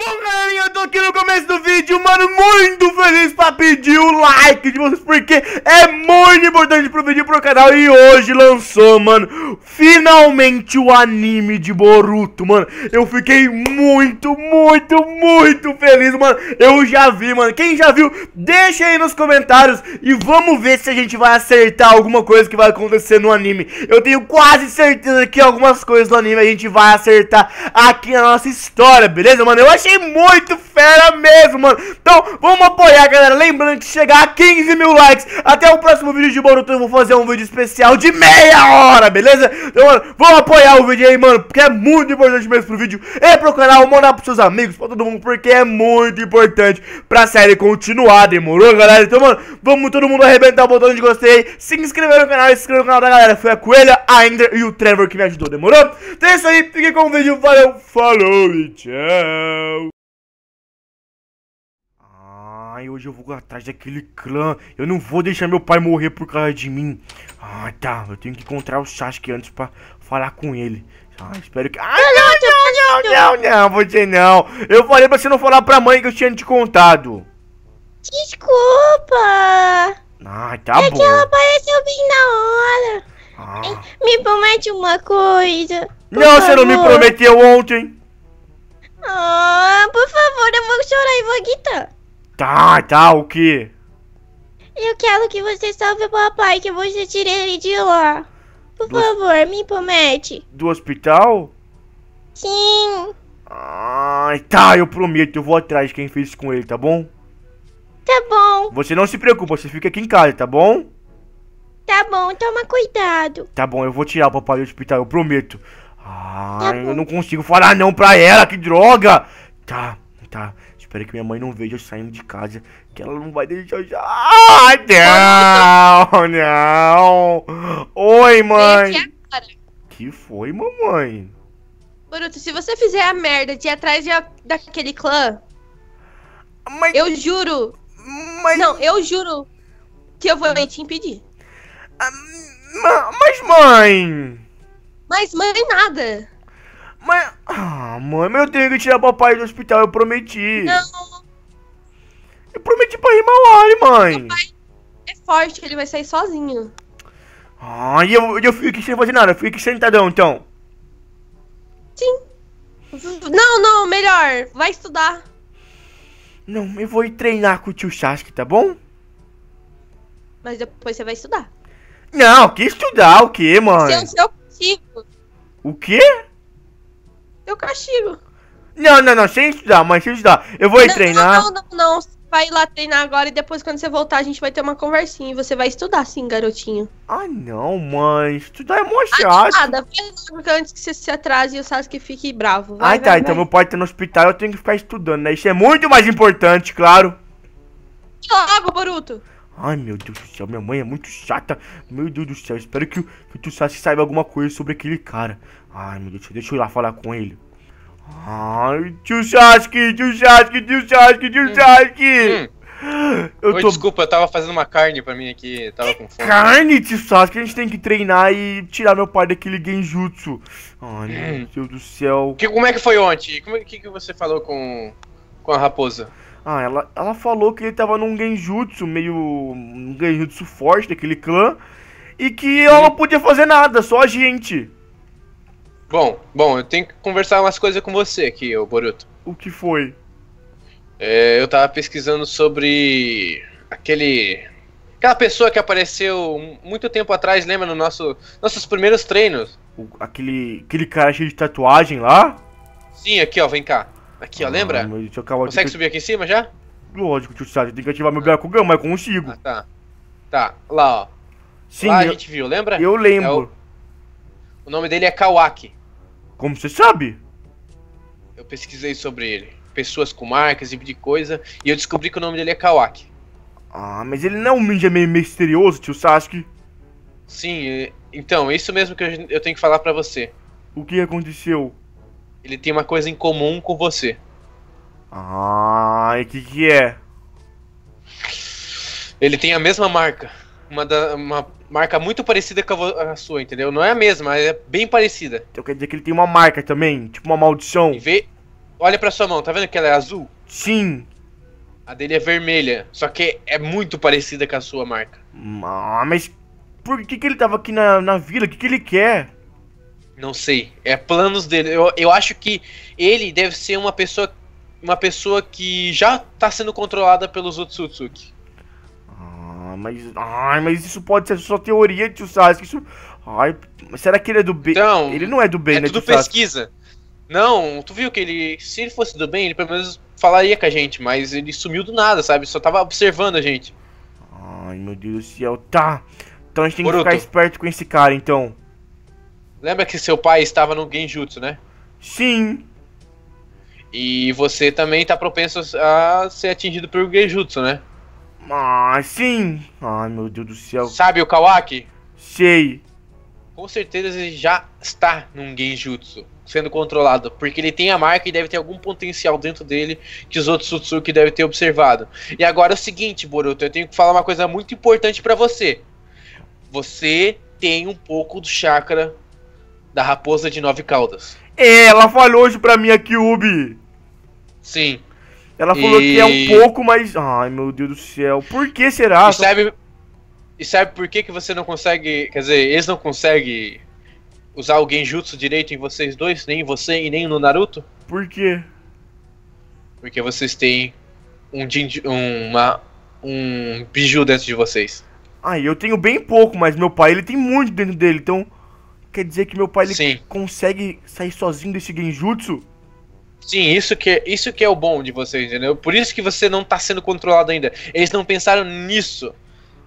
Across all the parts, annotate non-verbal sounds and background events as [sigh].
Move aqui no começo do vídeo, mano, muito feliz pra pedir o like de vocês, porque é muito importante pro vídeo e pro canal. E hoje lançou, mano, finalmente o anime de Boruto, mano. Eu fiquei muito, muito, muito feliz, mano. Eu já vi, mano. Quem já viu, deixa aí nos comentários e vamos ver se a gente vai acertar alguma coisa que vai acontecer no anime. Eu tenho quase certeza que algumas coisas do anime a gente vai acertar aqui na nossa história, beleza, mano? Eu achei muito fera mesmo, mano. Então, vamos apoiar, galera. Lembrando que chegar a 15 mil likes até o próximo vídeo de Boruto, eu vou fazer um vídeo especial de meia hora, beleza? Então, mano, vamos apoiar o vídeo aí, mano, porque é muito importante mesmo pro vídeo e pro canal. Mandar pros seus amigos, pra todo mundo, porque é muito importante pra série continuar, demorou, galera? Então, mano, vamos todo mundo arrebentar o botão de gostei, se inscrever no canal, se inscrever no canal da galera. Foi a Coelha, a Ender e o Trevor que me ajudou, demorou? Então é isso aí, fique com o vídeo, valeu, falou e tchau! Ai, hoje eu vou atrás daquele clã. Eu não vou deixar meu pai morrer por causa de mim. Ah, tá. Eu tenho que encontrar o Sasuke antes pra falar com ele. Ah, espero que... Ah, não, não, não, não, não, você não. Eu falei pra você não falar pra mãe que eu tinha te contado. Desculpa. Ah, tá é bom. É que ela apareceu bem na hora. Ah. Me promete uma coisa. Não, favor. você não me prometeu ontem. Ah, por favor, eu vou chorar e vou gritar. Tá, tá, o quê? Eu quero que você salve o papai, que você tire ele de lá. Por Do... favor, me promete. Do hospital? Sim. Ai, tá, eu prometo, eu vou atrás de quem fez isso com ele, tá bom? Tá bom. Você não se preocupa, você fica aqui em casa, tá bom? Tá bom, toma cuidado. Tá bom, eu vou tirar o papai do hospital, eu prometo. Tá Ai, tá eu não consigo falar não pra ela, que droga! Tá, tá. Espero que minha mãe não veja eu saindo de casa, que ela não vai deixar eu já. Ah, não, [laughs] não. Oi, mãe. Que foi, mamãe? Bruto, se você fizer a merda de ir atrás de, daquele clã, mas... eu juro. Mas... Não, eu juro que eu vou te impedir. Ah, mas mãe! Mas mãe nada. Mas... Ah, mano, eu tenho que tirar papai do hospital, eu prometi. Não. Eu prometi pra Himawari, mãe. Papai é forte, ele vai sair sozinho. Ah, e eu, eu fico aqui sem fazer nada, eu fico aqui sentadão, então. Sim. Não, não, melhor, vai estudar. Não, eu vou ir treinar com o tio Sasuke, tá bom? Mas depois você vai estudar. Não, que estudar? O que, mano? Seu, seu quê? O quê? Eu castigo. Não, não, não, sem estudar, mas sem estudar. Eu vou ir treinar. Não, não, não, não. vai lá treinar agora e depois, quando você voltar, a gente vai ter uma conversinha e você vai estudar sim, garotinho. Ah, não, mãe. Estudar é mó ah, chato. nada, porque antes que você se atrase e o Sasuke fique bravo. Vai, ah, tá, vai, então meu pai tá no hospital, eu tenho que ficar estudando, né? Isso é muito mais importante, claro. Logo, Boruto. Ai, meu Deus do céu, minha mãe é muito chata. Meu Deus do céu, espero que, que o Tsusashi saiba alguma coisa sobre aquele cara. Ai, meu Deus, deixa eu ir lá falar com ele. Ai, tio Sasuke, tio Sasuke, tio Sasuke, tio Sasuke. Hum, hum. Eu Oi, tô... desculpa, eu tava fazendo uma carne pra mim aqui, tava com fome. Carne, tio Sasuke, a gente tem que treinar e tirar meu pai daquele genjutsu. Ai, hum. meu Deus do céu. Que, como é que foi ontem? Como é que, que você falou com, com a raposa? Ah, ela, ela falou que ele tava num genjutsu meio. um genjutsu forte daquele clã. E que ela não podia fazer nada, só a gente. Bom, bom, eu tenho que conversar umas coisas com você aqui, ô Boruto. O que foi? É, eu tava pesquisando sobre. aquele. aquela pessoa que apareceu muito tempo atrás, lembra, no nosso nossos primeiros treinos? O, aquele, aquele cara cheio de tatuagem lá? Sim, aqui ó, vem cá. Aqui, ó, lembra? Mas deixa eu Consegue subir aqui em cima já? Lógico, tio Sérgio, tem que ativar meu ah. Byakugan, mas é consigo. Ah, tá. Tá, lá, ó. Sim, lá eu... a gente viu, lembra? Eu lembro. É o... o... nome dele é Kawaki. Como você sabe? Eu pesquisei sobre ele. Pessoas com marcas, tipo de coisa, e eu descobri que o nome dele é Kawaki. Ah, mas ele não é um ninja meio misterioso, tio Sasuke? Sim, então, é isso mesmo que eu tenho que falar para você. O que aconteceu? Ele tem uma coisa em comum com você. Ah, e o que, que é? Ele tem a mesma marca. Uma, da, uma marca muito parecida com a, a, sua, entendeu? Não é a mesma, mas é bem parecida. Então quer dizer que ele tem uma marca também? Tipo uma maldição? vê, olha pra sua mão, tá vendo que ela é azul? Sim. A dele é vermelha, só que é muito parecida com a sua marca. Ah, mas por que, que ele tava aqui na, na vila? O que, que ele quer? Não sei. É planos dele. Eu, eu acho que ele deve ser uma pessoa uma pessoa que já está sendo controlada pelos Otsutsuki. Ah, mas. Ai, mas isso pode ser só teoria, tio Sasuke. Isso. Ai, será que ele é do bem? Não, ele não é do bem, é né? Tudo pesquisa. Não, tu viu que ele. Se ele fosse do bem, ele pelo menos falaria com a gente, mas ele sumiu do nada, sabe? Só tava observando a gente. Ai, meu Deus do céu. Tá. Então a gente tem Boruto. que ficar esperto com esse cara, então. Lembra que seu pai estava no Genjutsu, né? Sim. E você também está propenso a ser atingido pelo Genjutsu, né? Ah, sim. Ai, meu Deus do céu. Sabe o Kawaki? Sei. Com certeza ele já está num Genjutsu sendo controlado, porque ele tem a marca e deve ter algum potencial dentro dele que os outros Sutsuki devem ter observado. E agora é o seguinte, Boruto, eu tenho que falar uma coisa muito importante para você. Você tem um pouco do chakra da raposa de nove caudas. É, ela falou hoje pra mim aqui, Ubi. Sim. Ela falou e... que é um pouco mais. Ai, meu Deus do céu. Por que será? E sabe, e sabe por que, que você não consegue. Quer dizer, eles não conseguem usar o Genjutsu direito em vocês dois, nem em você e nem no Naruto? Por quê? Porque vocês têm um, jinj... uma, um biju dentro de vocês. Ah, eu tenho bem pouco, mas meu pai ele tem muito dentro dele, então Quer dizer que meu pai ele consegue sair sozinho desse genjutsu? Sim, isso que, isso que é o bom de vocês, entendeu? Por isso que você não tá sendo controlado ainda. Eles não pensaram nisso.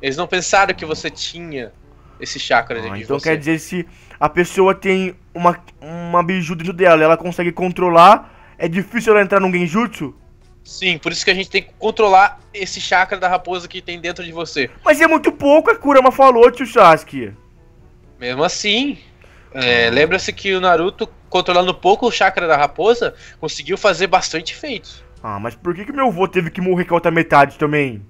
Eles não pensaram que você tinha esse chakra ah, Então você. quer dizer, se a pessoa tem uma, uma biju dentro dela ela consegue controlar, é difícil ela entrar num genjutsu? Sim, por isso que a gente tem que controlar esse chakra da raposa que tem dentro de você. Mas é muito pouco, a Kurama falou, tio Sasuke. Mesmo assim, é, Lembra-se que o Naruto, controlando pouco o chakra da raposa, conseguiu fazer bastante efeitos. Ah, mas por que, que meu avô teve que morrer com a outra metade também?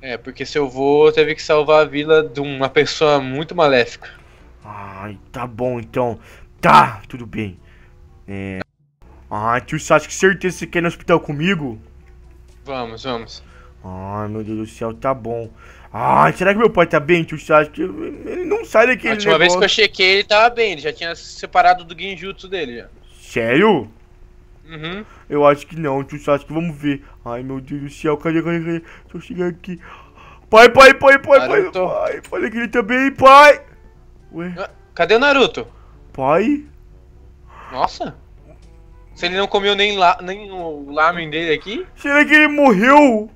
É, porque seu avô teve que salvar a vila de uma pessoa muito maléfica. Ai, tá bom então. Tá, tudo bem. É. Ah, tio Sasuke, certeza que você quer ir no hospital comigo? Vamos, vamos. Ai, meu Deus do céu, tá bom. Ai, será que meu pai tá bem, tio Sasuke? Ele não sai daquele A última negócio. vez que eu chequei, ele tava bem. Ele já tinha separado do genjutsu dele, já. Sério? Uhum. Eu acho que não, tio Sasuke. Vamos ver. Ai, meu Deus do céu. Cadê, cadê, cadê? Deixa eu chegar aqui. Pai, pai, pai, pai, Naruto. pai. Pai, que ele bem, pai. Ué? Ah, cadê o Naruto? Pai? Nossa. Se ele não comeu nem, la nem o lamen dele aqui? Será que ele morreu?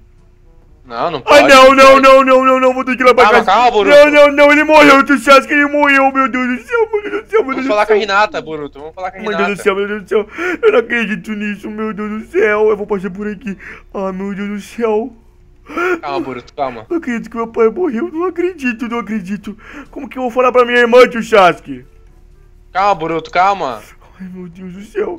Ah, não, não pode. Ah, não, não, não, não, não, não, vou ter que ir lá pra calma, casa. Calma, Boruto. Não, não, não, ele morreu, tu que ele morreu, meu Deus do céu, meu Deus do céu, meu Deus do céu. Vamos falar com a Renata, Boruto, vamos falar com a Renata. Meu Deus do céu, meu Deus do céu, eu não acredito nisso, meu Deus do céu, eu vou passar por aqui. Ah, meu Deus do céu. Calma, Boruto, calma. Não acredito que meu pai morreu, não acredito, não acredito. Como que eu vou falar pra minha irmã, tio Chasque? Calma, Boruto, calma. Ai, meu Deus do céu.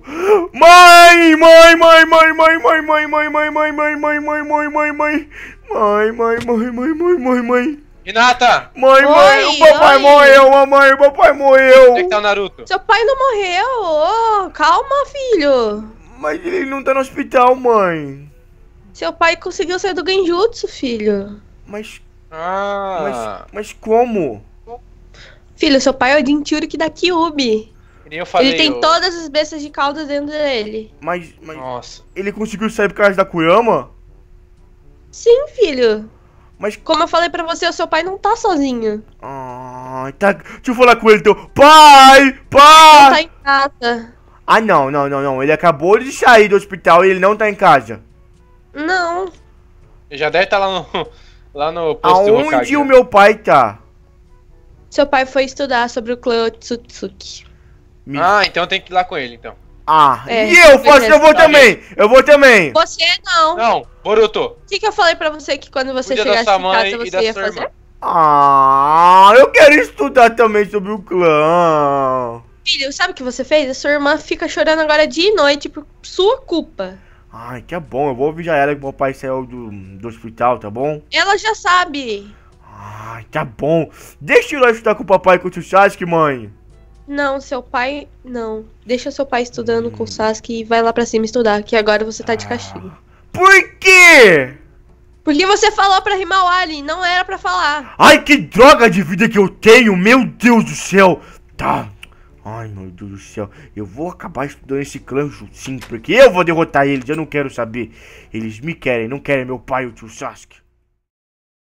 Mãe, mãe, mãe, mãe, mãe, mãe, mãe, mãe, mãe, mãe, mãe, mãe, mãe, mãe, mãe, mãe. Mãe, mãe, mãe, mãe, mãe, mãe, mãe. Renata! Mãe, mãe, o papai morreu, mamãe, o papai morreu. Onde que tá o Naruto? Seu pai não morreu. calma, filho. Mas ele não tá no hospital, mãe. Seu pai conseguiu sair do Genjutsu, filho. Mas... Ah... Mas, mas como? Filho, seu pai é o Jinchuriki da Kyubi. Nem eu falei. Ele tem eu... todas as bestas de cauda dentro dele. Mas, mas. Nossa. Ele conseguiu sair por causa da Kuyama? Sim, filho. Mas. Como eu falei pra você, o seu pai não tá sozinho. Ah, tá. Deixa eu falar com ele, teu. Então. Pai! Pai! Ele não tá em casa. Ah, não, não, não, não. Ele acabou de sair do hospital e ele não tá em casa. Não. Ele já deve estar tá lá no. [laughs] Lá no posto Aonde o né? meu pai tá? Seu pai foi estudar sobre o Cleo Tsutsuki. Me... Ah, então tem que ir lá com ele, então. Ah, é, e eu posso? eu vou também, eu vou também. Você não. Não, Boruto. O que, que eu falei pra você que quando você chegasse em casa você ia fazer? Irmã. Ah, eu quero estudar também sobre o clã. Filho, sabe o que você fez? A sua irmã fica chorando agora dia e noite por sua culpa. Ai, que é bom, eu vou vigiar ela que o papai saiu do, do hospital, tá bom? Ela já sabe. Ai, tá bom. Deixa eu ir lá estudar com o papai e com o Sasuke, mãe. Não, seu pai. Não. Deixa seu pai estudando hum. com o hum. Sasuke e vai lá pra cima estudar, que agora você tá de ah. castigo. Ah. Por quê? Porque você falou pra rimar o Alien, não era pra falar. Ai, que droga de vida que eu tenho, meu Deus do céu. Tá. Ai, meu Deus do céu. Eu vou acabar estudando esse clã sim, porque eu vou derrotar eles, eu não quero saber. Eles me querem, não querem meu pai, o tio Sasuke.